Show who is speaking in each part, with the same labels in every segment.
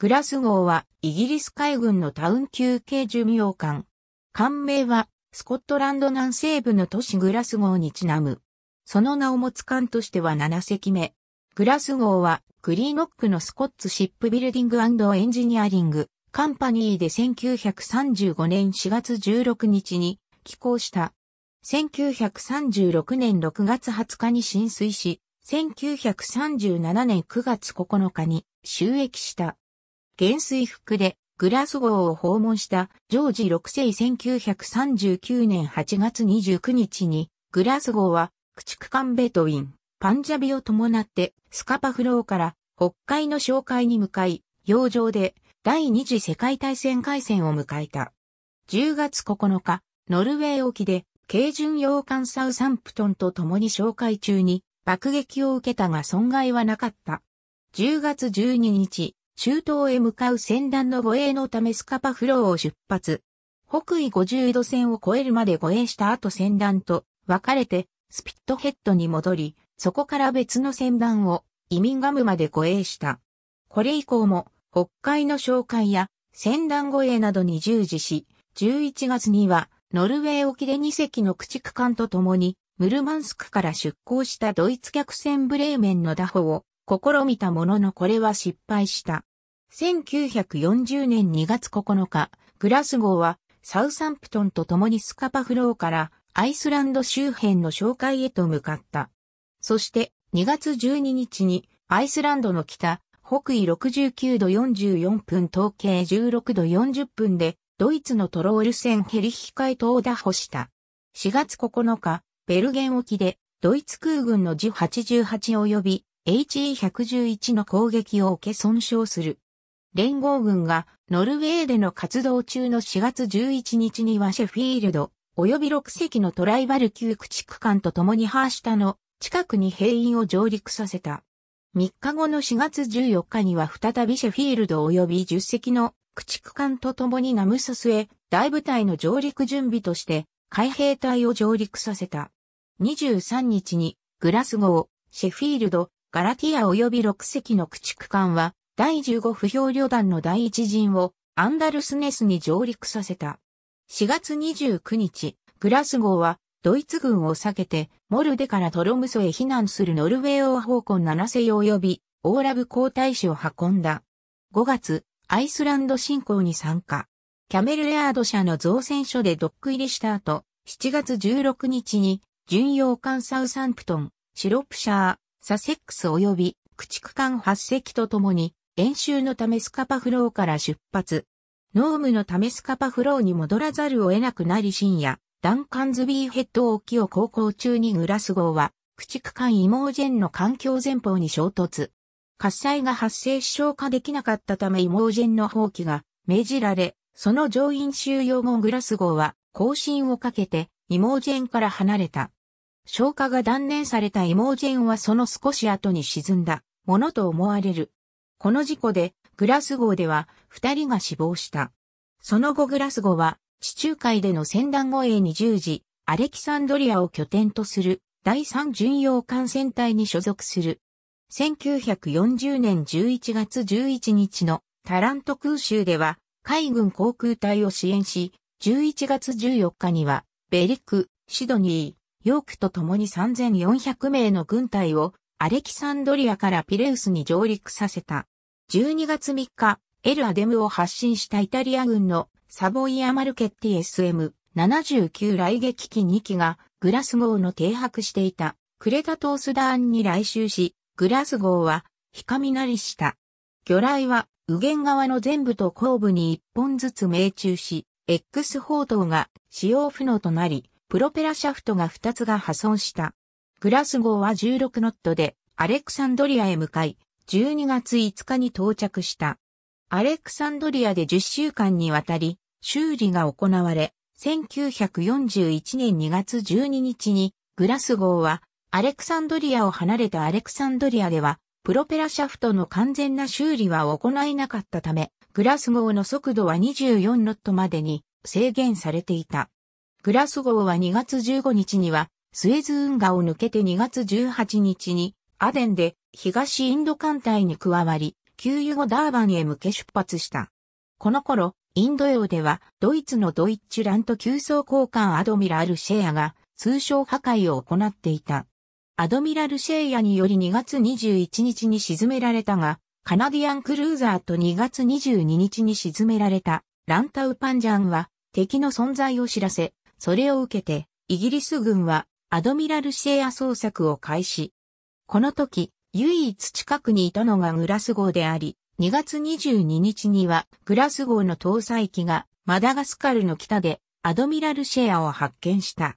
Speaker 1: グラス号はイギリス海軍のタウン級系巡洋艦。艦名はスコットランド南西部の都市グラス号にちなむ。その名を持つ艦としては7隻目。グラス号はグリーノックのスコッツシップビルディングエンジニアリングカンパニーで1935年4月16日に寄港した。1936年6月20日に浸水し、1937年9月9日に収益した。元帥服でグラスゴーを訪問したジョージ6世1939年8月29日にグラスゴーは駆逐艦ベトウィン、パンジャビを伴ってスカパフローから北海の紹介に向かい、洋上で第二次世界大戦開戦を迎えた。10月9日、ノルウェー沖で軽巡洋艦サウサンプトンと共に紹介中に爆撃を受けたが損害はなかった。10月12日、中東へ向かう船団の護衛のためスカパフローを出発。北緯50度線を越えるまで護衛した後船団と分かれてスピットヘッドに戻り、そこから別の船団を移民ガムまで護衛した。これ以降も北海の紹介や船団護衛などに従事し、11月にはノルウェー沖で2隻の駆逐艦と共にムルマンスクから出港したドイツ客船ブレーメンの打破を試みたもののこれは失敗した。1940年2月9日、グラスゴーはサウサンプトンと共にスカパフローからアイスランド周辺の紹介へと向かった。そして2月12日にアイスランドの北、北緯69度44分統計16度40分でドイツのトロール船ヘリヒ海島を打破した。4月9日、ベルゲン沖でドイツ空軍の G88 及び HE111 の攻撃を受け損傷する。連合軍がノルウェーでの活動中の4月11日にはシェフィールド、及び6隻のトライバル級駆逐艦と共にハーシュタの近くに兵員を上陸させた。3日後の4月14日には再びシェフィールド及び10隻の駆逐艦と共にナムソスへ大部隊の上陸準備として海兵隊を上陸させた。23日にグラスゴー、シェフィールド、ガラティア及び6隻の駆逐艦は第15不評旅団の第一陣をアンダルスネスに上陸させた。4月29日、グラスゴーはドイツ軍を避けてモルデからトロムソへ避難するノルウェー王方根7世及びオーラブ皇太子を運んだ。5月、アイスランド侵攻に参加。キャメルアード社の造船所でドック入りした後、7月16日に、巡洋艦サウサンプトン、シロプシャー、サセックス及び駆逐艦8隻とともに、演習のためスカパフローから出発。ノームのためスカパフローに戻らざるを得なくなり深夜、ダンカンズビーヘッド沖を航行中にグラス号は、駆逐艦イモージェンの環境前方に衝突。喝采が発生し消化できなかったためイモージェンの放棄が命じられ、その乗員収容後グラス号は更新をかけてイモージェンから離れた。消化が断念されたイモージェンはその少し後に沈んだものと思われる。この事故でグラスゴーでは二人が死亡した。その後グラスゴーは地中海での戦団護衛に従事、アレキサンドリアを拠点とする第三巡洋艦船隊に所属する。1940年11月11日のタラント空襲では海軍航空隊を支援し、11月14日にはベリック、シドニー、ヨークと共に3400名の軍隊をアレキサンドリアからピレウスに上陸させた。12月3日、エルアデムを発進したイタリア軍のサボイアマルケッティ SM79 雷撃機2機がグラスゴーの停泊していたクレタトースダーンに来襲し、グラスゴーは光なりした。魚雷は右舷側の全部と後部に1本ずつ命中し、X 砲塔が使用不能となり、プロペラシャフトが2つが破損した。グラスゴーは16ノットでアレクサンドリアへ向かい、12月5日に到着した。アレクサンドリアで10週間にわたり、修理が行われ、1941年2月12日に、グラスゴーは、アレクサンドリアを離れたアレクサンドリアでは、プロペラシャフトの完全な修理は行えなかったため、グラスゴーの速度は24ノットまでに制限されていた。グラスゴーは2月15日にはスエズ運河を抜けて2月18日に、アデンで東インド艦隊に加わり、給油後ダーバンへ向け出発した。この頃、インド洋では、ドイツのドイッチュラント急走交換アドミラル・シェアが、通称破壊を行っていた。アドミラル・シェアにより2月21日に沈められたが、カナディアンクルーザーと2月22日に沈められたランタウパンジャンは敵の存在を知らせ、それを受けてイギリス軍はアドミラルシェア捜索を開始。この時、唯一近くにいたのがグラス号であり、2月22日にはグラス号の搭載機がマダガスカルの北でアドミラルシェアを発見した。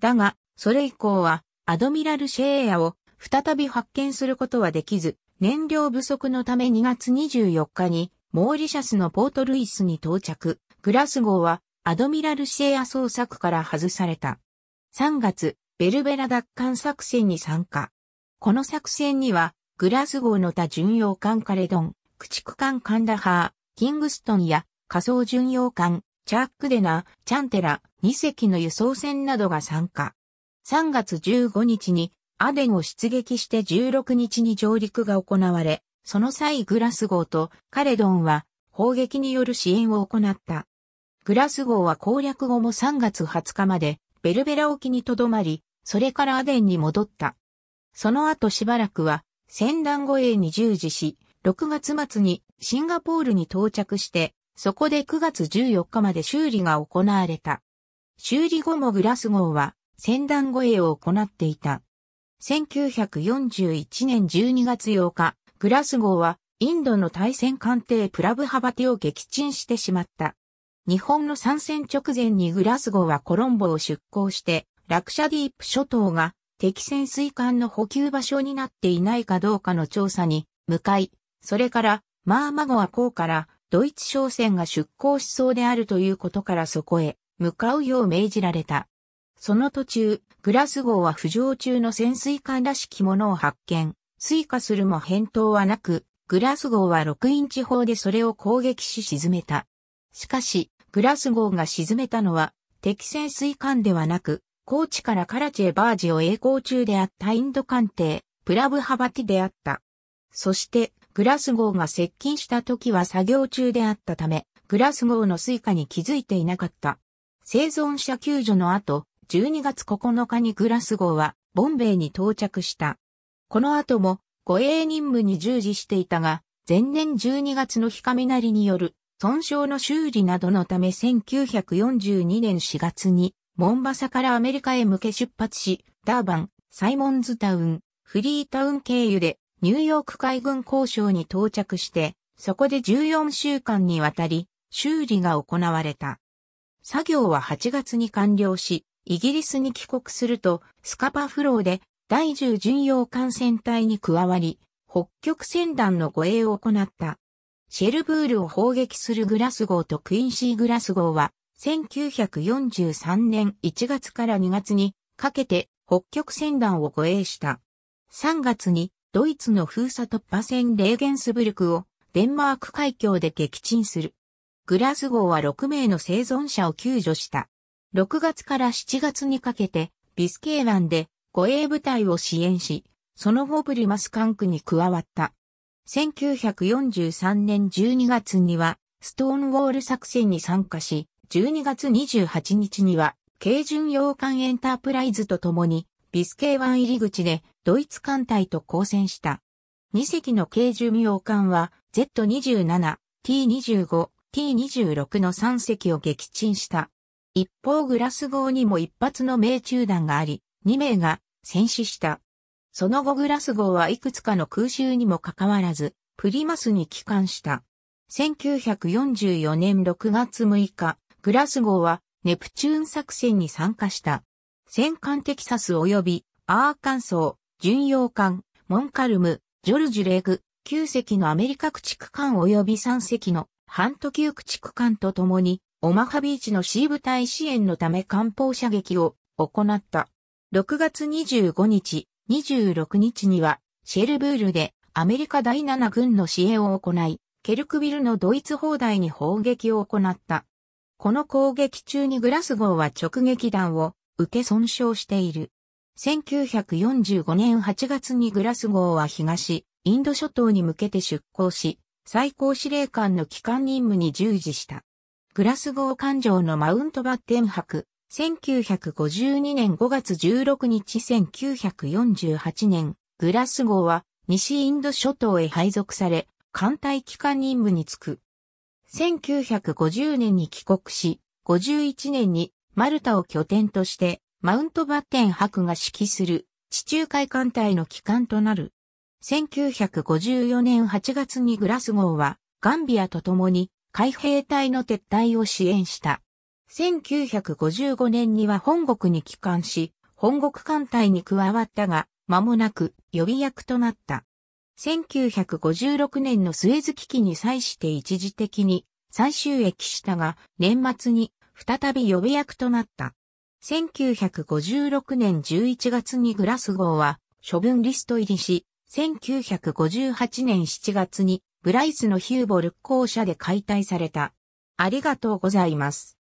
Speaker 1: だが、それ以降はアドミラルシェアを再び発見することはできず、燃料不足のため2月24日にモーリシャスのポートルイスに到着。グラス号はアドミラルシェア捜索から外された。3月、ベルベラ奪還作戦に参加。この作戦には、グラスゴーの他巡洋艦カレドン、駆逐艦カンダハー、キングストンや仮想巡洋艦、チャックデナ、チャンテラ、2隻の輸送船などが参加。3月15日にアデンを出撃して16日に上陸が行われ、その際グラスゴーとカレドンは砲撃による支援を行った。グラスゴーは攻略後も3月20日までベルベラ沖に留まり、それからアデンに戻った。その後しばらくは、戦乱護衛に従事し、6月末にシンガポールに到着して、そこで9月14日まで修理が行われた。修理後もグラス号は、戦乱護衛を行っていた。1941年12月8日、グラス号は、インドの対戦艦艇プラブハバテを撃沈してしまった。日本の参戦直前にグラスゴーはコロンボを出港して、落車ディープ諸島が敵潜水艦の補給場所になっていないかどうかの調査に向かい、それからマーマゴア港からドイツ商船が出港しそうであるということからそこへ向かうよう命じられた。その途中、グラス号は浮上中の潜水艦らしきものを発見、追加するも返答はなく、グラス号は6インチ砲でそれを攻撃し沈めた。しかし、グラス号が沈めたのは敵潜水艦ではなく、高知からカラチェバージを栄光中であったインド艦艇、プラブハバティであった。そして、グラスゴーが接近した時は作業中であったため、グラスゴーの水下に気づいていなかった。生存者救助の後、12月9日にグラスゴーは、ボンベイに到着した。この後も、護衛任務に従事していたが、前年12月の日雷による、損傷の修理などのため1942年4月に、モンバサからアメリカへ向け出発し、ダーバン、サイモンズタウン、フリータウン経由でニューヨーク海軍交渉に到着して、そこで14週間にわたり修理が行われた。作業は8月に完了し、イギリスに帰国するとスカパフローで第10巡洋艦船隊に加わり、北極船団の護衛を行った。シェルブールを砲撃するグラスゴーとクインシー・グラスゴーは1943年1月から2月にかけて北極船団を護衛した。3月にドイツの封鎖突破船レーゲンスブルクをデンマーク海峡で撃沈する。グラス号は6名の生存者を救助した。6月から7月にかけてビスケー湾で護衛部隊を支援し、その後ブルマス管区に加わった。1943年12月にはストーンウォール作戦に参加し、12月28日には、軽巡洋艦エンタープライズと共に、ビスケワ湾入り口でドイツ艦隊と交戦した。2隻の軽巡洋艦は Z27、T25、T26 の3隻を撃沈した。一方グラス号にも一発の命中弾があり、2名が戦死した。その後グラス号はいくつかの空襲にもかかわらず、プリマスに帰還した。1944年6月6日、グラスゴーはネプチューン作戦に参加した。戦艦テキサス及びアーカンソー、巡洋艦、モンカルム、ジョルジュ・レグ、9隻のアメリカ駆逐艦及び3隻のハント級駆逐艦と共にオマハビーチの C 部隊支援のため艦砲射撃を行った。6月25日、26日にはシェルブールでアメリカ第7軍の支援を行い、ケルクビルのドイツ砲台に砲撃を行った。この攻撃中にグラスゴーは直撃弾を受け損傷している。1945年8月にグラスゴーは東、インド諸島に向けて出港し、最高司令官の機関任務に従事した。グラスゴー艦上のマウントバッテン博、1952年5月16日1948年、グラスゴーは西インド諸島へ配属され、艦隊機関任務に就く。1950年に帰国し、51年にマルタを拠点として、マウントバッテン博が指揮する地中海艦隊の機関となる。1954年8月にグラスゴーはガンビアと共に海兵隊の撤退を支援した。1955年には本国に帰還し、本国艦隊に加わったが、間もなく予備役となった。1956年のスエズ危機に際して一時的に再収益したが、年末に再び予備役となった。1956年11月にグラスゴーは処分リスト入りし、1958年7月にブライスのヒューボル校舎で解体された。ありがとうございます。